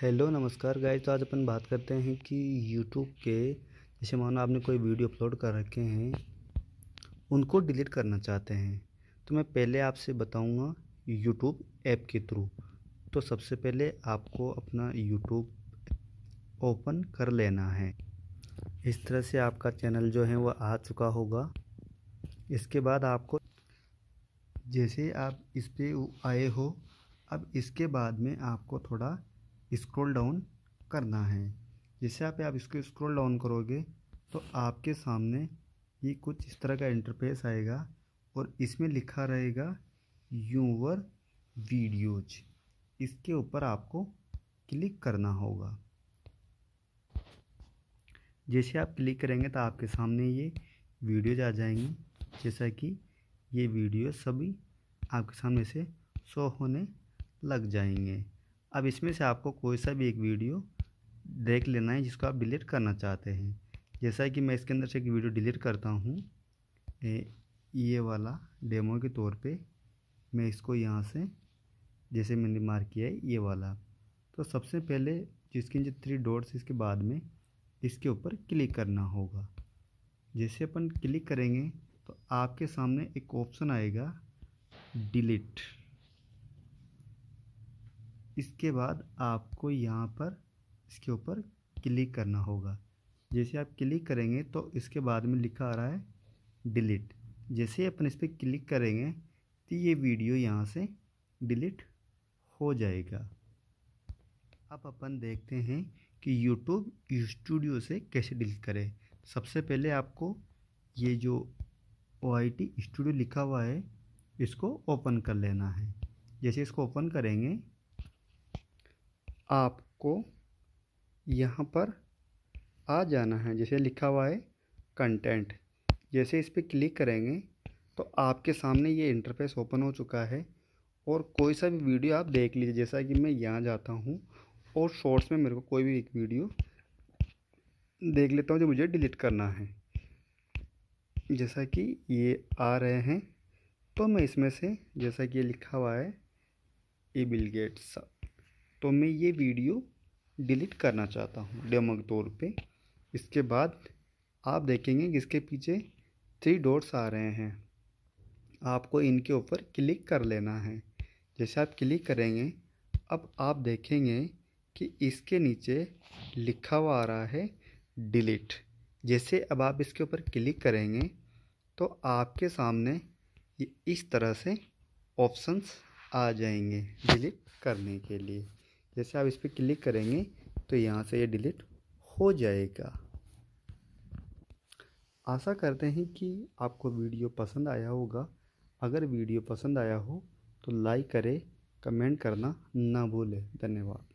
hello नमस्कार guys तो आज अपन बात करते हैं कि यूट्यूब के जैसे मानो आपने कोई वीडियो अपलोड कर रखे हैं उनको डिलीट करना चाहते हैं तो मैं पहले आपसे बताऊंगा यूट्यूब ऐप के थ्रू तो सबसे पहले आपको अपना यूट्यूब ओपन कर लेना है इस तरह से आपका चैनल जो है वह आ चुका होगा इसके बाद आपको जैसे आप इस पर आए हो अब इसके बाद में आपको थोड़ा स्क्रॉल डाउन करना है जैसे आप आप इसको स्क्रॉल डाउन करोगे तो आपके सामने ये कुछ इस तरह का इंटरफेस आएगा और इसमें लिखा रहेगा यूवर वीडियोज इसके ऊपर आपको क्लिक करना होगा जैसे आप क्लिक करेंगे तो आपके सामने ये वीडियोज आ जाएंगी जैसा कि ये वीडियो सभी आपके सामने से शो होने लग जाएंगे अब इसमें से आपको कोई सा भी एक वीडियो देख लेना है जिसको आप डिलीट करना चाहते हैं जैसा कि मैं इसके अंदर से एक वीडियो डिलीट करता हूँ ये वाला डेमो के तौर पे मैं इसको यहाँ से जैसे मैंने मार्क किया है ये वाला तो सबसे पहले जिसके जो थ्री डॉट्स इसके बाद में इसके ऊपर क्लिक करना होगा जैसे अपन क्लिक करेंगे तो आपके सामने एक ऑप्शन आएगा डिलीट इसके बाद आपको यहाँ पर इसके ऊपर क्लिक करना होगा जैसे आप क्लिक करेंगे तो इसके बाद में लिखा आ रहा है डिलीट जैसे अपन इस पर क्लिक करेंगे तो ये वीडियो यहाँ से डिलीट हो जाएगा अब अपन देखते हैं कि यूट्यूब स्टूडियो से कैसे डिलीट करें सबसे पहले आपको ये जो ओ स्टूडियो लिखा हुआ है इसको ओपन कर लेना है जैसे इसको ओपन करेंगे आपको यहाँ पर आ जाना है जैसे लिखा हुआ है कंटेंट जैसे इस पर क्लिक करेंगे तो आपके सामने ये इंटरफेस ओपन हो चुका है और कोई सा भी वीडियो आप देख लीजिए जैसा कि मैं यहाँ जाता हूँ और शॉर्ट्स में मेरे को कोई भी एक वीडियो देख लेता हूँ जो मुझे डिलीट करना है जैसा कि ये आ रहे हैं तो मैं इसमें से जैसा कि ये लिखा हुआ है ई बिल गेट्स तो मैं ये वीडियो डिलीट करना चाहता हूँ डेमो के तौर पे इसके बाद आप देखेंगे कि इसके पीछे थ्री डॉट्स आ रहे हैं आपको इनके ऊपर क्लिक कर लेना है जैसे आप क्लिक करेंगे अब आप देखेंगे कि इसके नीचे लिखा हुआ आ रहा है डिलीट जैसे अब आप इसके ऊपर क्लिक करेंगे तो आपके सामने ये इस तरह से ऑप्शंस आ जाएंगे डिलीट करने के लिए जैसे आप इस पर क्लिक करेंगे तो यहाँ से ये डिलीट हो जाएगा आशा करते हैं कि आपको वीडियो पसंद आया होगा अगर वीडियो पसंद आया हो तो लाइक करें कमेंट करना ना भूलें धन्यवाद